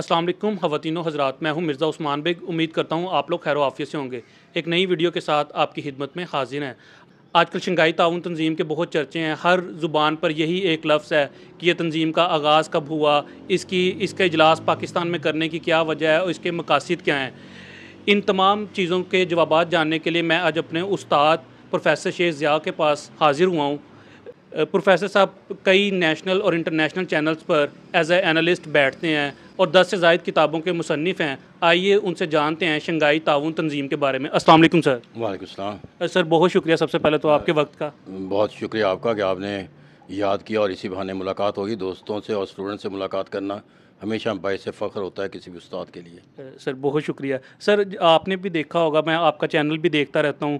असलम ख़वातिनों हज़रात मैं हूं मिर्ज़ा उस्मान बेग उम्मीद करता हूं आप लोग खैर वाफिय से होंगे एक नई वीडियो के साथ आपकी खिदमत में हाजिर हैं आजकल शंघाई ताउन तंजीम के बहुत चर्चे हैं हर ज़ुबान पर यही एक लफ्ज़ है कि यह तंजीम का आगाज़ कब हुआ इसकी इसका इजलास पाकिस्तान में करने की क्या वजह है और इसके मकासद क्या हैं इन तमाम चीज़ों के जवाब जानने के लिए मैं आज अपने उस्ताद प्रोफेसर शेख ज़िया के पास हाज़िर हुआ हूँ प्रोफेसर साहब कई नेशनल और इंटरनेशनल चैनल्स पर एज ए एनालिस्ट बैठते हैं और दस से जायद किताबों के मुसनफ़ हैं आइए उनसे जानते हैं शंघाई ताउन तंजीम के बारे में असल सर वालेकुम सर बहुत शुक्रिया सबसे पहले तो आपके वक्त का बहुत शुक्रिया आपका कि आपने याद किया और इसी बहाने मुलाकात होगी दोस्तों से और स्टूडेंट से मुलाकात करना हमेशा से फ़ख्र होता है किसी भी उस्ताद के लिए सर बहुत शुक्रिया सर आपने भी देखा होगा मैं आपका चैनल भी देखता रहता हूँ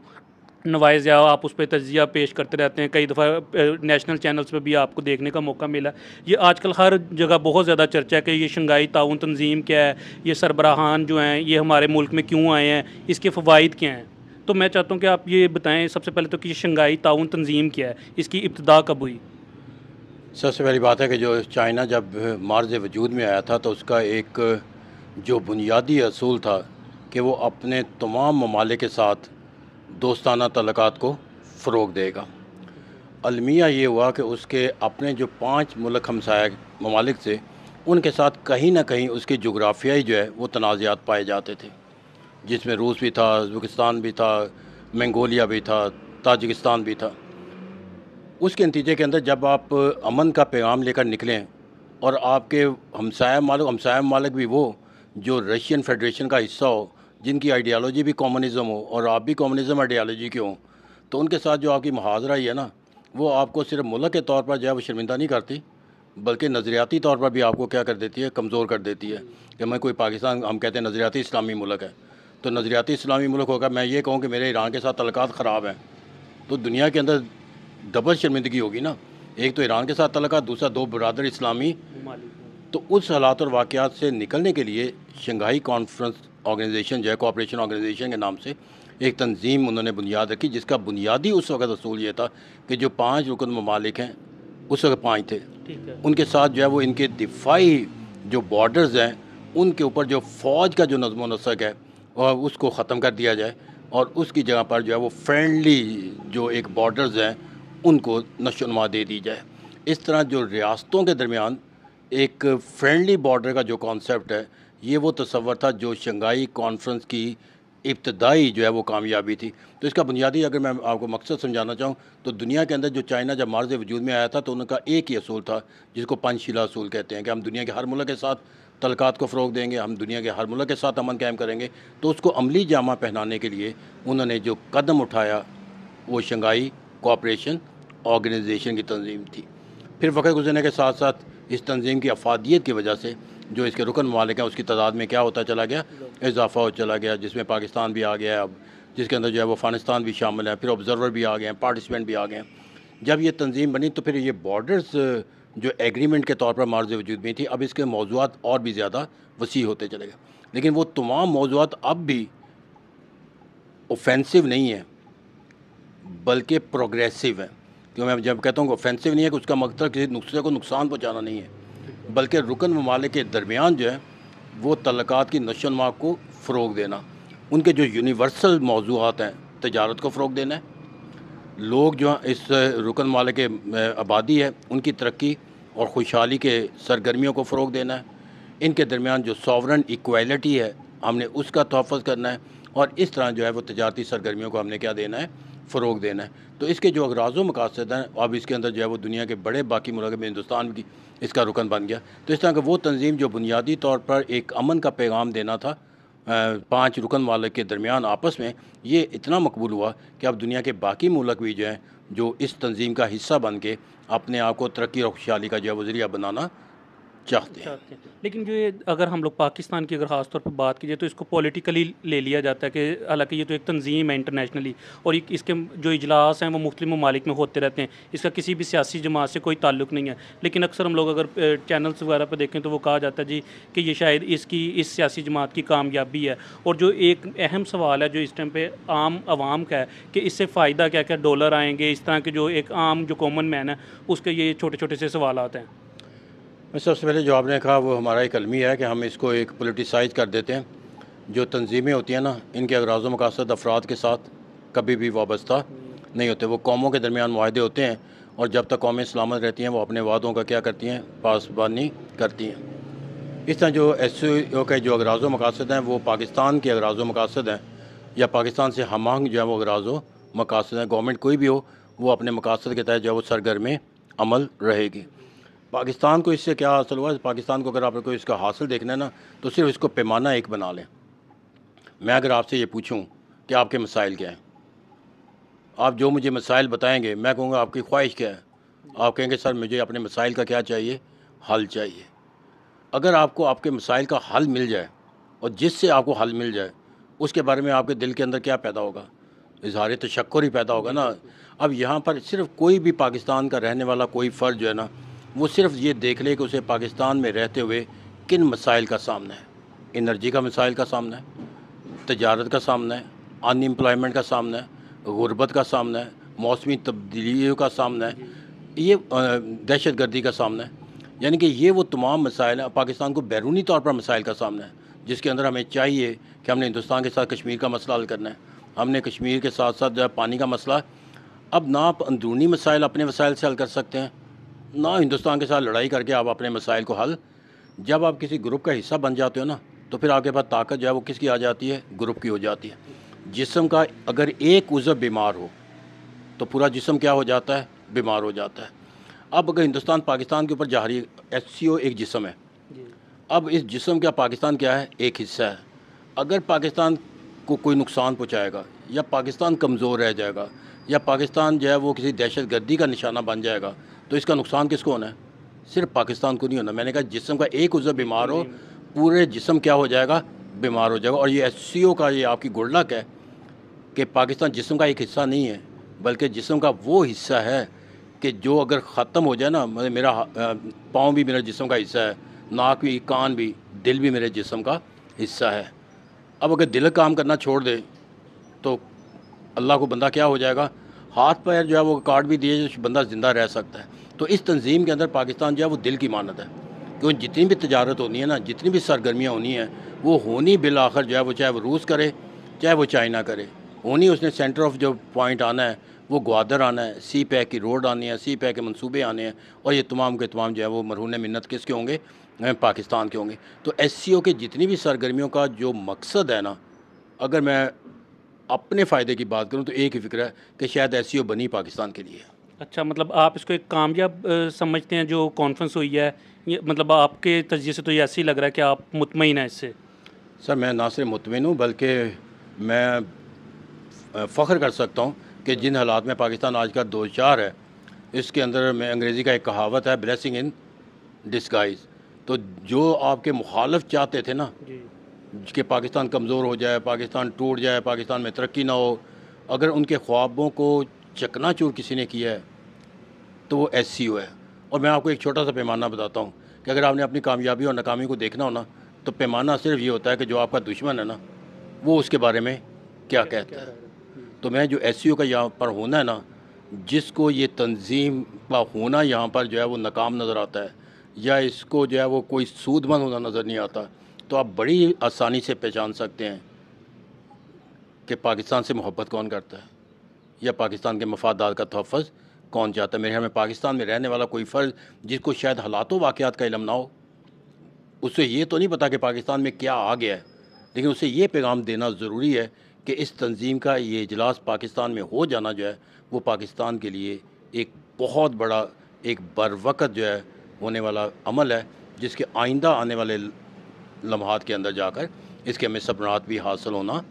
नवाइज या आप उस पर तजिया पेश करते रहते हैं कई दफ़ा नेशनल चैनल्स पर भी आपको देखने का मौका मिला ये आजकल हर जगह बहुत ज़्यादा चर्चा है कि ये शंघाई ताउन तंजीम क्या है ये सरबराहान जो हैं ये हमारे मुल्क में क्यों आए हैं इसके फ़वाद क्या हैं तो मैं चाहता हूँ कि आप ये बताएँ सबसे पहले तो कि ये शंघाई ताउन तंजीम क्या है इसकी इब्तदा कब हुई सबसे पहली बात है कि जो चाइना जब मार्ज वजूद में आया था तो उसका एक जो बुनियादी असूल था कि वो अपने तमाम ममालिक के साथ दोस्ताना तलक को फ़रोग देगा अलमिया ये हुआ कि उसके अपने जो पाँच मुल्क हमसाय ममालिक थे उनके साथ कहीं ना कहीं उसके जोग्राफियाई जो है वो तनाज़ात पाए जाते थे जिसमें रूस भी था उजबकिस्तान भी था मंगोलिया भी था ताजिकिस्तान भी था उसके नतीजे के अंदर जब आप अमन का पैगाम लेकर निकलें और आपके हमसाया मालक हमसाया मालक भी वो जो रशियन फेडरेशन का हिस्सा हो जिनकी आइडियालॉजी भी कॉमनिज़म हो और आप भी कॉमनिज़म आइडियालॉजी के हों तो उनके साथ जो आपकी ही है ना वो आपको सिर्फ मुल्क के तौर पर जो है वो शर्मिंदा नहीं करती बल्कि नज़रियाती तौर पर भी आपको क्या कर देती है कमज़ोर कर देती है कि मैं कोई पाकिस्तान हम कहते हैं नज़रियाती इस्लामी मुल्क है तो नज़रियाती इस्लामी मुल्क होगा मैं ये कहूँ कि मेरे ईरान के साथ तलक़ात ख़राब हैं तो दुनिया के अंदर डबल शर्मिंदगी होगी ना एक तो ईरान के साथ तलक दूसरा दो बरदर इस्लामी तो उस हालात और वाक़ात से निकलने के लिए शंघाई कॉन्फ्रेंस ऑर्गेनाइजेशन जो है कॉपरेशन ऑर्गेनाइजेशन के नाम से एक तंजीम उन्होंने बुनियाद रखी जिसका बुनियादी उस वक्त असूल ये था कि जो पाँच रुकन ममालिक हैं उस वक्त पाँच थे उनके साथ जो है वो इनके दिफाई जो बॉर्डर्स हैं उनके ऊपर जो फ़ौज का जो नजमो नसक है और उसको ख़त्म कर दिया जाए और उसकी जगह पर जो है वो फ्रेंडली जो एक बॉर्डर्स हैं उनको नशोनुमा दे दी जाए इस तरह जो रियासतों के दरमियान एक फ्रेंडली बॉर्डर का जो कॉन्सेप्ट है ये वो तस्वर था जो शंघाई कॉन्फ्रेंस की इब्तदाई जो है वो कामयाबी थी तो इसका बुनियादी अगर मैं आपको मकसद समझाना चाहूँ तो दुनिया के अंदर जो चाइना जब मार्ज वजूद में आया था तो उनका एक ही असूल था जिसको पंचशिला असूल कहते हैं कि हम दुनिया के हर मुल्क के साथ तलकात को फ़रोग देंगे हम दुनिया के हर मुल्क के साथ अमन कायम करेंगे तो उसको अमली जामा पहनाने के लिए उन्होंने जो कदम उठाया वो शंघाई कोऑपरेशन ऑर्गेनाइजेशन की तंजीम थी फिर वक्त गुजरने के साथ साथ इस तंजीम की अफादियत की वजह से जो इसके रुकन ममालिक हैं उसकी तादाद में क्या होता चला गया इजाफा हो चला गया जिसमें पाकिस्तान भी आ गया है अब जिसके अंदर जो है वो अफगानिस्तान भी शामिल है फिर ऑब्ज़र्वर भी आ गए हैं पार्टिसिपेंट भी आ गए हैं जब ये तंजीम बनी तो फिर ये बॉर्डर्स जो एग्रीमेंट के तौर पर मार्ज वजूद में थी अब इसके मौजूद और भी ज़्यादा वसी होते चले गए लेकिन वो तमाम मौजूद अब भी ऑफेंसिव नहीं हैं बल्कि प्रोग्रेसिव हैं क्यों मैं जब कहता हूँ ऑफेंसिव नहीं है कि उसका मकसद किसी नुस्खे को नुकसान पहुँचाना नहीं है बल्कि रुकन ममालिक के दरमियान जो है वो तलक़ात की नशोनमा को फ़रोग देना उनके जो यूनिवर्सल मौजूद हैं तजारत को फ़रोग देना है लोग जो इस रुकन माले के आबादी है उनकी तरक्की और खुशहाली के सरगर्मियों को फ़रोग देना है इनके दरमियान जो सॉवरन इक्वलिटी है हमने उसका तहफ़ करना है और इस तरह जो है वो तजारती सरगर्मियों को हमने क्या देना है फ़रोग देना है तो इसके जो अगराज मकासद हैं अब इसके अंदर जो है वो दुनिया के बड़े बाकी मुल्क में हिंदुस्तान भी इसका रुकन बन गया तो इस तरह का वो तंजीम जो बुनियादी तौर पर एक अमन का पैगाम देना था पाँच रुकन वाले के दरमियान आपस में ये इतना मकबूल हुआ कि अब दुनिया के बाकी मुलक भी जो हैं जो इस तंजीम का हिस्सा बन के अपने आप को तरक्की और खुशहाली का जो है वो ज़रिया बनाना चाहते हैं लेकिन जो ये अगर हम लोग पाकिस्तान की अगर खासतौर पर बात कीजिए तो इसको पॉलिटिकली ले लिया जाता है कि हालांकि ये तो एक तंजीम है इंटरनेशनली और एक इसके जो इजलास हैं वो मुख्त ममालिक में होते रहते हैं इसका किसी भी सियासी जमात से कोई ताल्लुक नहीं है लेकिन अक्सर हम लोग अगर चैनल्स वगैरह पर देखें तो वो कहा जाता है जी कि ये शायद इसकी इस सियासी जमात की कामयाबी है और जो एक अहम सवाल है जो इस टाइम पर आम आवाम का है कि इससे फ़ायदा क्या क्या डॉलर आएंगे इस तरह के जो एक आम जो कॉमन मैन है उसके ये छोटे छोटे से सवाल आते हैं मैं सबसे पहले जो आपने कहा वो हमारा एक अलमी है कि हम इसको एक पोलिटिसाइज कर देते हैं जो तंजीमें होती हैं ना इनके अगराज मकासद अफराद के साथ कभी भी वाबस्ता नहीं होते वो कौमों के दरमियान माहदे होते हैं और जब तक कौमें सलामत रहती हैं वो अपने वादों का क्या करती हैं पासबानी करती हैं इस तरह जो एस के जो अगराज मकासद हैं वो पाकिस्तान के अगराज मकासद हैं या पाकिस्तान से हमांग जो है वो अगराज मकासद हैं गवर्नमेंट कोई भी हो वो अपने मकासद के तहत जो है वो सरगर्मी अमल रहेगी पाकिस्तान को इससे क्या हासिल हुआ पाकिस्तान को अगर आप इसका हासिल देखना है ना तो सिर्फ इसको पैमाना एक बना लें मैं अगर आपसे ये पूछूँ कि आपके मसाइल क्या हैं आप जो मुझे मसाइल बताएंगे मैं कहूँगा आपकी ख्वाहिश क्या है आप कहेंगे सर मुझे अपने मसाइल का क्या चाहिए हल चाहिए अगर आपको आपके मसाइल का हल मिल जाए और जिससे आपको हल मिल जाए उसके बारे में आपके दिल के अंदर क्या पैदा होगा इजहार तशक्र ही पैदा होगा ना अब यहाँ पर सिर्फ कोई भी पाकिस्तान का रहने वाला कोई फ़र्ज जो है ना वो सिर्फ ये देख ले कि उसे पाकिस्तान में रहते हुए किन मसाइल का सामना है इनर्जी का मसाइल का सामना है तजारत का सामना है अनएम्प्लॉयमेंट का सामना है गुरबत का सामना है मौसमी तब्दीलियों का सामना है ये दहशत गर्दी का सामना है यानी कि ये वो तमाम मसाइल हैं पाकिस्तान को बैरूनी तौर पर मसाइल का सामना है जिसके अंदर हमें चाहिए कि हमने हिंदुस्तान के साथ कश्मीर का मसला हल करना है हमने कश्मीर के साथ साथ जो है पानी का मसला अब ना आप अंदरूनी मसाइल अपने वसाइल से हल कर सकते हैं ना हिंदुस्तान के साथ लड़ाई करके आप अपने मसाइल को हल जब आप किसी ग्रुप का हिस्सा बन जाते हो ना तो फिर आपके पास ताकत जो है वो किसकी आ जाती है ग्रुप की हो जाती है जिसम का अगर एक उज़ब बीमार हो तो पूरा जिसम क्या हो जाता है बीमार हो जाता है अब अगर हिंदुस्तान पाकिस्तान के ऊपर जहरी एच एक जिसम है अब इस जिसम का पाकिस्तान क्या है एक हिस्सा है अगर पाकिस्तान को कोई नुकसान पहुँचाएगा या पाकिस्तान कमज़ोर रह जाएगा या पाकिस्तान जो है वो किसी दहशत गर्दी का निशाना बन जाएगा तो इसका नुकसान किसको होना है सिर्फ पाकिस्तान को नहीं होना मैंने कहा जिसम का एक उज़व बीमार हो पूरे जिसम क्या हो जाएगा बीमार हो जाएगा और ये एस का ये आपकी गुड़लक है कि पाकिस्तान जिसम का एक हिस्सा नहीं है बल्कि जिसम का वो हिस्सा है कि जो अगर ख़त्म हो जाए ना मतलब मेरा पाँव भी मेरे जिसम का हिस्सा है नाक भी कान भी दिल भी मेरे जिसम का हिस्सा है अब अगर दिल काम करना छोड़ दे तो अल्लाह को बंदा क्या हो जाएगा हाथ पैर जो है वो कार्ड भी दिए जो बंदा ज़िंदा रह सकता है तो इस तंजीम के अंदर पाकिस्तान जो है वो दिल की मानत है क्योंकि जितनी भी तजारत होनी है ना जितनी भी सरगर्मियाँ होनी हैं वो होनी बिल आखिर जो है वो चाहे वो रूस करे चाहे वो चाइना करे होनी उसने सेंटर ऑफ जो पॉइंट आना है वो ग्वादर आना है सी पैक की रोड आनी है सी पैक के मनसूबे आने हैं और ये तमाम के तमाम जो है वो मरहून मन्नत किसके होंगे पाकिस्तान के होंगे तो एस सी ओ के जितनी भी सरगर्मियों का जो मकसद है ना अगर मैं अपने फ़ायदे की बात करूँ तो एक ही फिक्र है कि शायद ऐसी बनी पाकिस्तान के लिए अच्छा मतलब आप इसको एक कामयाब समझते हैं जो कॉन्फ्रेंस हुई है ये मतलब आपके तजिए से तो ये ऐसे ही लग रहा है कि आप मुतमिन हैं इससे सर मैं ना सिर्फ मुतमिन हूँ बल्कि मैं फ़ख्र कर सकता हूँ कि जिन हालात में पाकिस्तान आज का दो चार है इसके अंदर में अंग्रेज़ी का एक कहावत है ब्लेसिंग इन डिस्गाइज तो जो आपके मुखालफ चाहते थे ना कि पाकिस्तान कमज़ोर हो जाए पाकिस्तान टूट जाए पाकिस्तान में तरक्की ना हो अगर उनके ख्वाबों को चकनाचूर किसी ने किया है तो वो एस सी ओ है और मैं आपको एक छोटा सा पैमाना बताता हूँ कि अगर आपने अपनी कामयाबी और नाकामी को देखना हो ना तो पैमाना सिर्फ ये होता है कि जो आपका दुश्मन है ना वो उसके बारे में क्या कहता है तो मैं जो एस सी ओ का यहाँ पर होना है ना जिसको ये तंजीम का होना यहाँ पर जो है वो नाकाम नज़र आता है या इसको जो है वो कोई सूदमंद होना नज़र नहीं आता तो आप बड़ी आसानी से पहचान सकते हैं कि पाकिस्तान से मोहब्बत कौन करता है या पाकिस्तान के मफादात का तहफ़ कौन चाहता है मेरे ख्याल में पाकिस्तान में रहने वाला कोई फ़र्ज जिसको शायद हालातों वाक़ात का इलम ना हो उसे ये तो नहीं पता कि पाकिस्तान में क्या आ गया है लेकिन उसे ये पैगाम देना ज़रूरी है कि इस तंजीम का ये इजलास पाकिस्तान में हो जाना जो है वो पाकिस्तान के लिए एक बहुत बड़ा एक बर वक्त जो है होने वाला अमल है जिसके आइंदा आने वाले लम्हात के अंदर जाकर इसके हमें सपनात भी हासिल होना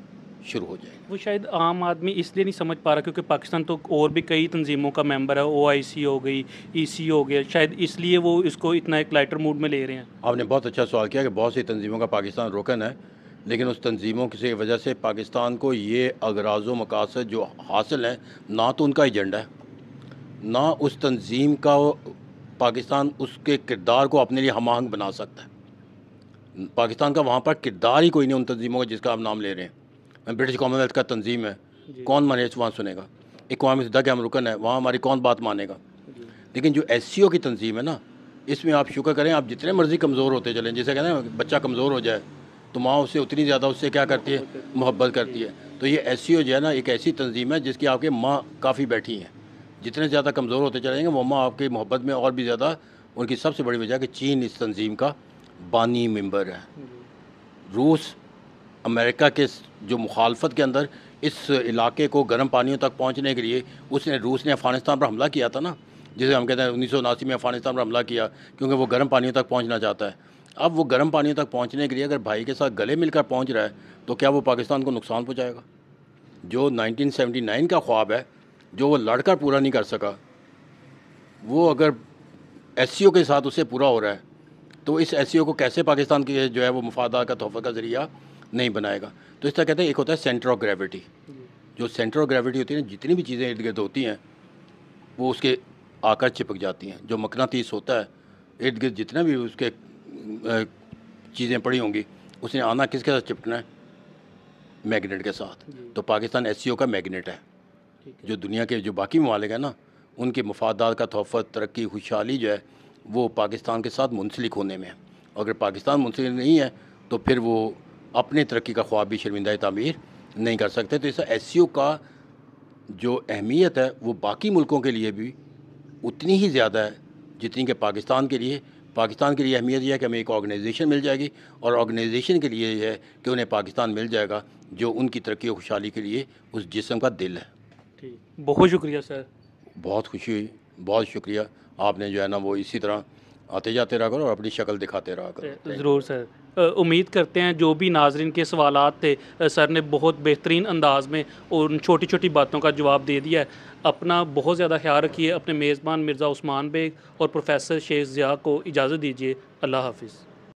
शुरू हो जाए वो शायद आम आदमी इसलिए नहीं समझ पा रहा क्योंकि पाकिस्तान तो और भी कई तंजीमों का मेंबर है ओ आई सी हो गई ई e सी हो गया शायद इसलिए वो इसको इतना एक लाइटर मूड में ले रहे हैं आपने बहुत अच्छा सवाल किया कि बहुत सी तंजीमों का पाकिस्तान रुकन है लेकिन उस तंजीमों की वजह से पाकिस्तान को ये अगराज व मकासद जो हासिल हैं ना तो उनका एजेंडा है ना उस तंजीम का पाकिस्तान उसके किरदार को अपने लिए हम बना सकता है पाकिस्तान का वहाँ पर किरदार ही कोई नहीं उन तंजीमों का जिसका आप नाम ले रहे हैं ब्रिटिश कॉमनवेल्थ का तंजीम है कौन माने वहाँ सुनेगा इकवा सदा के हम रुकन है वहाँ हमारी कौन बात मानेगा लेकिन जो एस सी ओ की तंजीम है ना इसमें आप शुक्र करें आप जितने मर्ज़ी कमज़ोर होते चलें जैसे कहते हैं बच्चा कमज़ोर हो जाए तो माँ उससे उतनी ज़्यादा उससे क्या करती है मोहब्बत करती है तो ये एस सी ओ जो है ना एक ऐसी तंजीम है जिसकी आपके माँ काफ़ी बैठी हैं जितने ज़्यादा कमज़ोर होते चलेंगे वो माँ आपकी मोहब्बत में और भी ज़्यादा उनकी सबसे बड़ी वजह कि चीन इस तंजीम का बानी मेंबर है रूस अमेरिका के जो मुखालफत के अंदर इस इलाके को गर्म पानियों तक पहुंचने के लिए उसने रूस ने अफ़गानिस्तान पर हमला किया था ना जिसे हम कहते हैं उन्नीस में अफ़गानिस्तान पर हमला किया क्योंकि वो गर्म पानियों तक पहुँचना चाहता है अब वो गर्म पानियों तक पहुँचने के लिए अगर भाई के साथ गले मिलकर पहुँच रहा है तो क्या वो पाकिस्तान को नुकसान पहुँचाएगा जो नाइनटीन का ख्वाब है जो वो लड़कर पूरा नहीं कर सका वो अगर एस के साथ उसे पूरा हो रहा है तो इस एस को कैसे पाकिस्तान के जो है वो मुफादा का तोहफा का ज़रिया नहीं बनाएगा तो इस तरह कहते हैं एक होता है सेंटर ऑफ ग्रेविटी जो सेंटर ऑफ ग्रेविटी होती है ना जितनी भी चीज़ें इर्द गिर्द होती हैं वो उसके आकर चिपक जाती हैं जो मकनातीस होता है इर्द गिर्द जितना भी उसके चीज़ें पड़ी होंगी उसने आना किसके साथ चिपकना है मैग्नेट के साथ तो पाकिस्तान एस का मैगनेट है जो दुनिया के जो बाकी ममालिक हैं ना उनके मफादात का तहफ़त तरक्की खुशहाली जो है वो पाकिस्तान के साथ मुंसलिक होने में है अगर पाकिस्तान मुंसलिक नहीं है तो फिर वो अपने तरक्की का ख्वाब भी शर्मिंदा तमीर नहीं कर सकते तो इस एस का जो अहमियत है वो बाकी मुल्कों के लिए भी उतनी ही ज़्यादा है जितनी कि पाकिस्तान के लिए पाकिस्तान के लिए अहमियत यह है कि हमें एक ऑर्गेनाइजेशन मिल जाएगी और ऑर्गेनाइजेशन के लिए यह है कि उन्हें पाकिस्तान मिल जाएगा जो उनकी तरक्की और खुशहाली के लिए उस जिसम का दिल है ठीक बहुत शुक्रिया सर बहुत खुशी हुई बहुत शुक्रिया आपने जो है ना वो इसी तरह आते जाते रहा करो और अपनी शक्ल दिखाते रहा करो तो ज़रूर सर उम्मीद करते हैं जो भी नाजरन के सवाल थे सर ने बहुत बेहतरीन अंदाज में और उन छोटी छोटी बातों का जवाब दे दिया है अपना बहुत ज़्यादा ख्याल रखिए अपने मेज़बान मिर्ज़ा उस्मान बेग और प्रोफेसर शेख ज़िया को इजाज़त दीजिए अल्लाह हाफिज़